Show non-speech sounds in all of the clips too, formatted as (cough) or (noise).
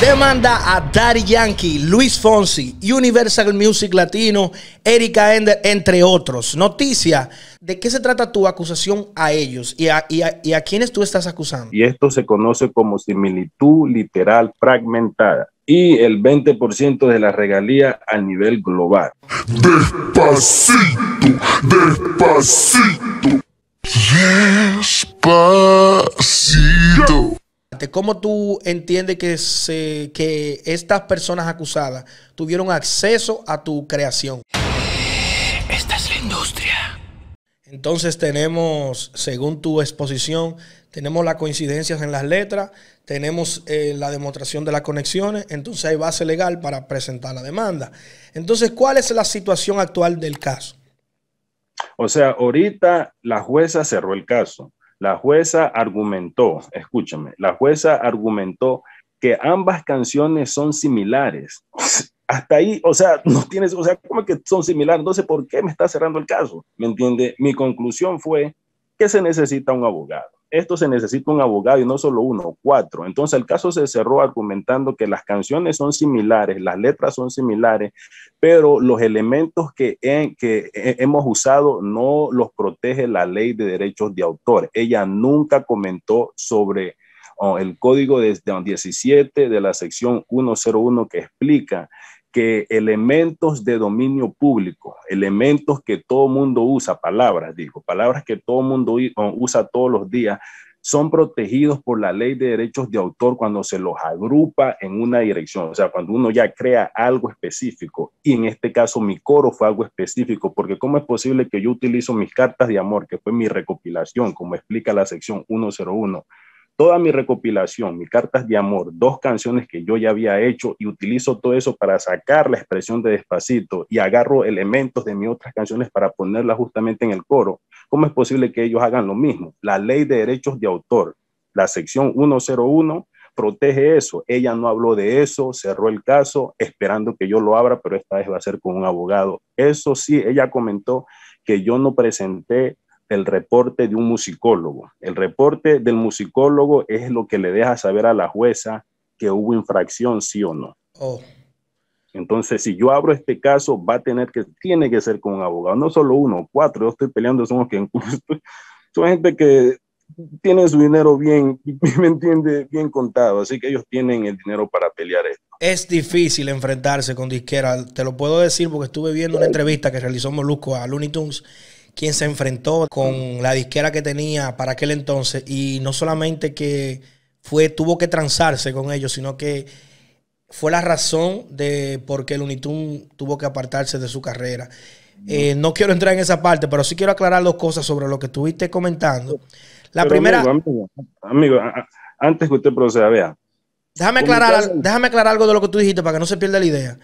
Demanda a Daddy Yankee, Luis Fonsi, Universal Music Latino, Erika Ender, entre otros. Noticia, ¿de qué se trata tu acusación a ellos y a, quiénes tú estás acusando? Y esto se conoce como similitud literal fragmentada y el 20% de la regalía a nivel global. Despacito, despacito. ¿cómo tú entiendes que, se, que estas personas acusadas tuvieron acceso a tu creación? Esta es la industria. Entonces tenemos, según tu exposición, tenemos las coincidencias en las letras, tenemos eh, la demostración de las conexiones, entonces hay base legal para presentar la demanda. Entonces, ¿cuál es la situación actual del caso? O sea, ahorita la jueza cerró el caso. La jueza argumentó, escúchame, la jueza argumentó que ambas canciones son similares. (laughs) Hasta ahí, o sea, no tienes, o sea, ¿cómo que son similares? sé ¿por qué me está cerrando el caso? ¿Me entiende? Mi conclusión fue que se necesita un abogado esto se necesita un abogado y no solo uno, cuatro. Entonces el caso se cerró argumentando que las canciones son similares, las letras son similares, pero los elementos que, que hemos usado no los protege la ley de derechos de autor. Ella nunca comentó sobre oh, el código de, de 17 de la sección 101 que explica que elementos de dominio público, elementos que todo mundo usa, palabras, digo, palabras que todo mundo usa todos los días, son protegidos por la ley de derechos de autor cuando se los agrupa en una dirección, o sea, cuando uno ya crea algo específico. Y en este caso mi coro fue algo específico, porque ¿cómo es posible que yo utilizo mis cartas de amor, que fue mi recopilación, como explica la sección 101? toda mi recopilación, mis cartas de amor, dos canciones que yo ya había hecho y utilizo todo eso para sacar la expresión de despacito y agarro elementos de mis otras canciones para ponerlas justamente en el coro, ¿cómo es posible que ellos hagan lo mismo? La ley de derechos de autor, la sección 101, protege eso. Ella no habló de eso, cerró el caso esperando que yo lo abra, pero esta vez va a ser con un abogado. Eso sí, ella comentó que yo no presenté el reporte de un musicólogo. El reporte del musicólogo es lo que le deja saber a la jueza que hubo infracción, sí o no. Oh. Entonces, si yo abro este caso, va a tener que, tiene que ser con un abogado, no solo uno, cuatro, yo estoy peleando, son los que (laughs) son gente que tiene su dinero bien, (laughs) me entiende, bien contado, así que ellos tienen el dinero para pelear esto. Es difícil enfrentarse con disquera, te lo puedo decir porque estuve viendo una entrevista que realizó Molusco a Looney Tunes quien se enfrentó con la disquera que tenía para aquel entonces y no solamente que fue, tuvo que transarse con ellos, sino que fue la razón de por qué el Unitum tuvo que apartarse de su carrera. Eh, no quiero entrar en esa parte, pero sí quiero aclarar dos cosas sobre lo que estuviste comentando. La primera. Amigo, antes que usted proceda, vea. Déjame aclarar, déjame aclarar algo de lo que tú dijiste para que no se pierda la idea.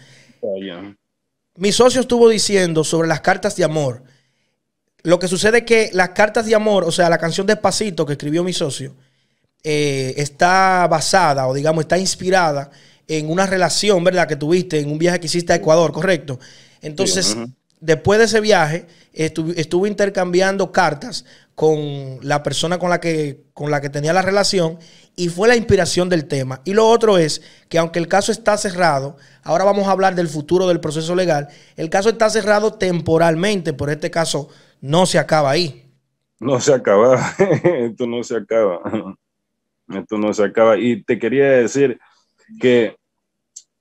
Mi socio estuvo diciendo sobre las cartas de amor. Lo que sucede es que las cartas de amor, o sea, la canción Despacito que escribió mi socio, eh, está basada o digamos está inspirada en una relación, ¿verdad? Que tuviste en un viaje que hiciste a Ecuador, ¿correcto? Entonces, después de ese viaje, estuve intercambiando cartas con la persona con la, que, con la que tenía la relación y fue la inspiración del tema. Y lo otro es que aunque el caso está cerrado, ahora vamos a hablar del futuro del proceso legal, el caso está cerrado temporalmente por este caso no se acaba ahí. No se acaba, (laughs) esto no se acaba, esto no se acaba. Y te quería decir que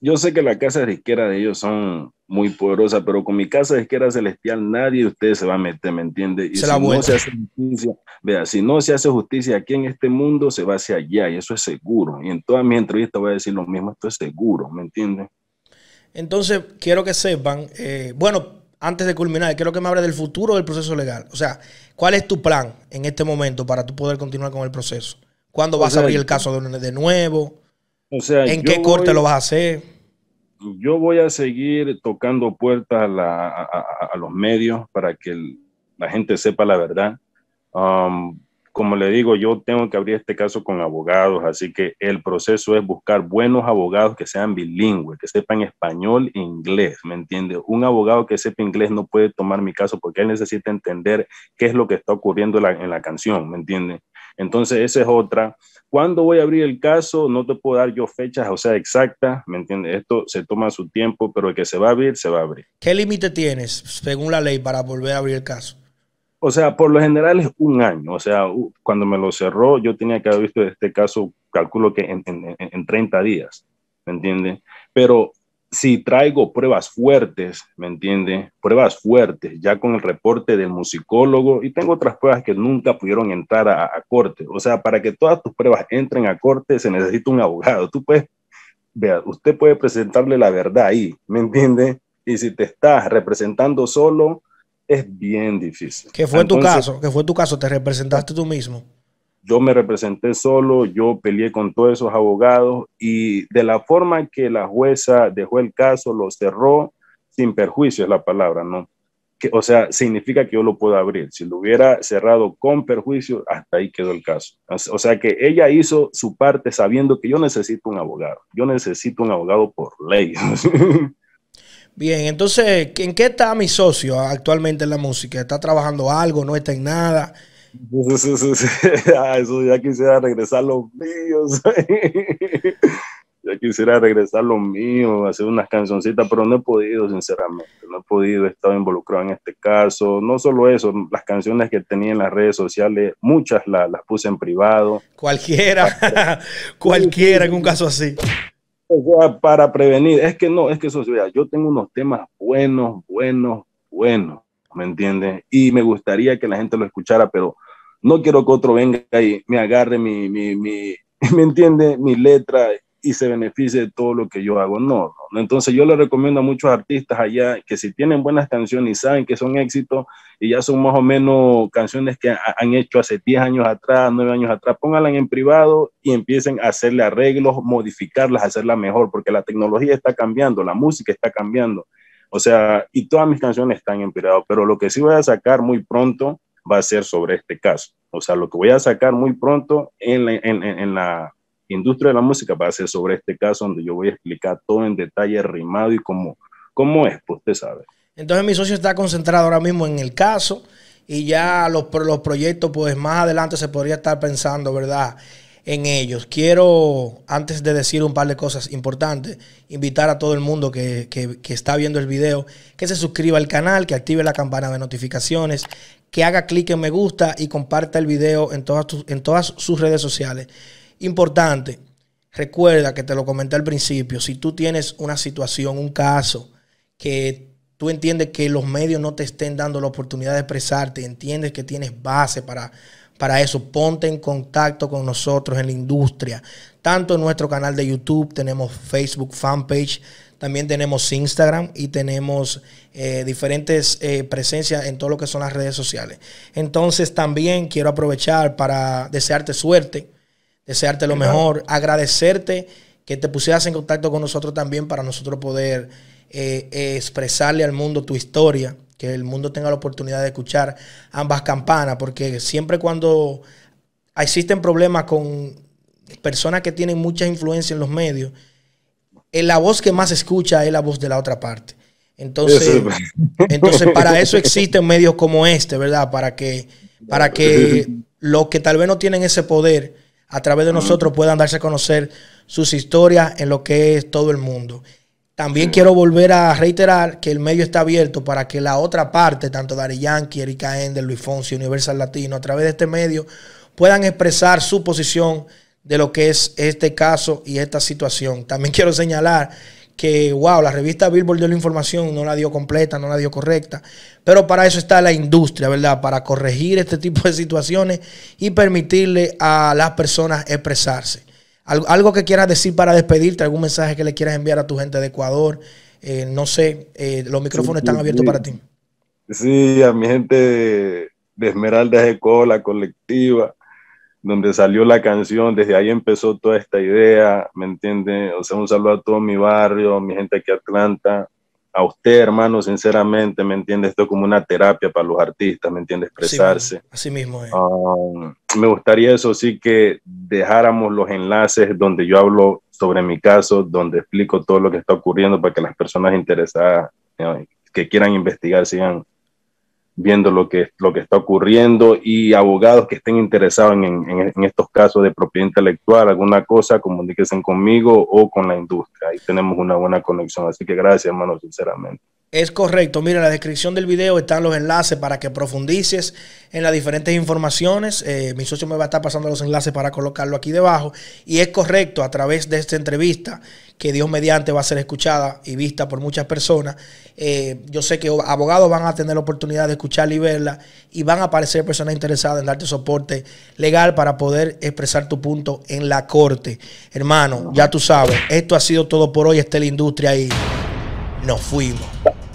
yo sé que la casa izquierda de ellos son muy poderosas, pero con mi casa izquierda celestial nadie de ustedes se va a meter, ¿me entiende? Y se si la no se hace justicia, vea, si no se hace justicia aquí en este mundo, se va hacia allá y eso es seguro. Y en toda mi entrevista voy a decir lo mismo, esto es seguro, ¿me entiende? Entonces, quiero que sepan, eh, bueno, antes de culminar, quiero que me hable del futuro del proceso legal. O sea, ¿cuál es tu plan en este momento para tú poder continuar con el proceso? ¿Cuándo vas a abrir el caso de, nuevo? O sea, ¿En qué corte lo vas a hacer? Yo voy a seguir tocando puertas a, los medios para que la gente sepa la verdad. Um, como le digo, yo tengo que abrir este caso con abogados, así que el proceso es buscar buenos abogados que sean bilingües, que sepan español e inglés, ¿me entiende? Un abogado que sepa inglés no puede tomar mi caso porque él necesita entender qué es lo que está ocurriendo en la, canción, ¿me entiende? Entonces, esa es otra. ¿Cuándo voy a abrir el caso? No te puedo dar yo fechas, o sea, exactas, ¿me entiende? Esto se toma su tiempo, pero el que se va a abrir, se va a abrir. ¿Qué límite tienes, según la ley, para volver a abrir el caso? O sea, por lo general es un año. O sea, cuando me lo cerró, yo tenía que haber visto este caso, calculo que en, 30 días, ¿me entiende? Pero si traigo pruebas fuertes, ¿me entiende? Pruebas fuertes, ya con el reporte del musicólogo y tengo otras pruebas que nunca pudieron entrar a, a corte. O sea, para que todas tus pruebas entren a corte se necesita un abogado. Tú puedes, vea, usted puede presentarle la verdad ahí, ¿me entiende? Y si te estás representando solo, es bien difícil. ¿Qué fue tu caso? ¿Qué fue tu caso? ¿Te representaste tú mismo? Yo me representé solo, yo peleé con todos esos abogados y de la forma que la jueza dejó el caso, lo cerró sin perjuicio, es la palabra, ¿no? Que, o sea, significa que yo lo puedo abrir. Si lo hubiera cerrado con perjuicio, hasta ahí quedó el caso. O sea que ella hizo su parte sabiendo que yo necesito un abogado. Yo necesito un abogado por ley. (laughs) Bien, entonces, ¿en qué está mi socio actualmente en la música? ¿Está trabajando algo? ¿No está en nada? (laughs) Ah, eso ya quisiera regresar los míos. (laughs) ya quisiera regresar los míos, hacer unas cancioncitas, pero no he podido, sinceramente. No he podido, he involucrado en este caso. No solo eso, las canciones que tenía en las redes sociales, muchas las puse en privado. Cualquiera, (laughs) cualquiera en un caso así para prevenir, es que no, es que eso, yo tengo unos temas buenos, buenos, buenos, ¿me entiendes? Y me gustaría que la gente lo escuchara, pero no quiero que otro venga y me agarre mi, mi, mi (laughs) ¿me entiende? Mi letra y se beneficie de todo lo que yo hago. No, Entonces yo le recomiendo a muchos artistas allá que si tienen buenas canciones y saben que son éxitos y ya son más o menos canciones que han hecho hace 10 años atrás, 9 años atrás, pónganlas en privado y empiecen a hacerle arreglos, modificarlas, hacerlas mejor, porque la tecnología está cambiando, la música está cambiando. O sea, y todas mis canciones están en privado, pero lo que sí voy a sacar muy pronto va a ser sobre este caso. O sea, lo que voy a sacar muy pronto en, en, en la industria de la música va a ser sobre este caso donde yo voy a explicar todo en detalle, rimado y cómo, cómo es, pues usted sabe. Entonces mi socio está concentrado ahora mismo en el caso y ya los, los proyectos, pues más adelante se podría estar pensando, ¿verdad? en ellos. Quiero, antes de decir un par de cosas importantes, invitar a todo el mundo que, está viendo el video que se suscriba al canal, que active la campana de notificaciones, que haga clic en me gusta y comparta el video en todas, en todas sus redes sociales. Importante, recuerda que te lo comenté al principio, si tú tienes una situación, un caso que tú entiendes que los medios no te estén dando la oportunidad de expresarte, entiendes que tienes base para, para eso, ponte en contacto con nosotros en la industria. Tanto en nuestro canal de YouTube, tenemos Facebook fanpage, también tenemos Instagram y tenemos eh, diferentes eh, presencias en todo lo que son las redes sociales. Entonces también quiero aprovechar para desearte suerte desearte lo mejor, agradecerte que te pusieras en contacto con nosotros también para nosotros poder eh, expresarle al mundo tu historia, que el mundo tenga la oportunidad de escuchar ambas campanas, porque siempre cuando existen problemas con personas que tienen mucha influencia en los medios, eh, la voz que más se escucha es la voz de la otra parte. Entonces, (laughs) entonces para eso existen medios como este, ¿verdad? Para que, para que los que tal vez no tienen ese poder, a través de nosotros puedan darse a conocer sus historias en lo que es todo el mundo. También quiero volver a reiterar que el medio está abierto para que la otra parte, tanto Dari Yankee, Erika Ender, Luis Fonsi, Universal Latino, a través de este medio, puedan expresar su posición de lo que es este caso y esta situación. También quiero señalar que, wow, la revista Billboard dio la información, no la dio completa, no la dio correcta. Pero para eso está la industria, ¿verdad? Para corregir este (laughs) tipo de situaciones y permitirle a las personas expresarse. Algo, que quieras decir para despedirte, algún mensaje que le quieras enviar a tu gente de Ecuador, eh, no sé, eh, los micrófonos están abiertos para ti. Sí, a mi gente de Esmeraldas la colectiva, donde salió la canción, desde ahí empezó toda esta idea, ¿me entiende? O sea, un saludo a todo mi barrio, mi gente aquí en Atlanta, a usted, hermano, sinceramente, ¿me entiende? Esto es como una terapia para los artistas, ¿me entiende? Expresarse. Así mismo. Ah, me gustaría eso sí que dejáramos los enlaces donde yo hablo sobre mi caso, donde explico todo lo que está ocurriendo para que las personas interesadas eh, que quieran investigar sigan viendo lo que, lo que está ocurriendo y abogados que estén interesados en, en, en estos casos de propiedad intelectual, alguna cosa, comuníquense conmigo o con la industria. Ahí tenemos una buena conexión. Así que gracias, hermano, sinceramente. Es correcto. Mira, en la descripción del video están los enlaces para que profundices en las diferentes informaciones. Eh, mi socio me va a estar pasando los enlaces para colocarlo aquí debajo. Y es correcto, a través de esta entrevista, que Dios mediante va a ser escuchada y vista por muchas personas, eh, yo sé que abogados van a tener la oportunidad de escucharla y verla y van a aparecer personas interesadas en darte soporte legal para poder expresar tu punto en la corte. Hermano, ya tú sabes, esto ha sido todo por hoy. Esta la industria y nos fuimos.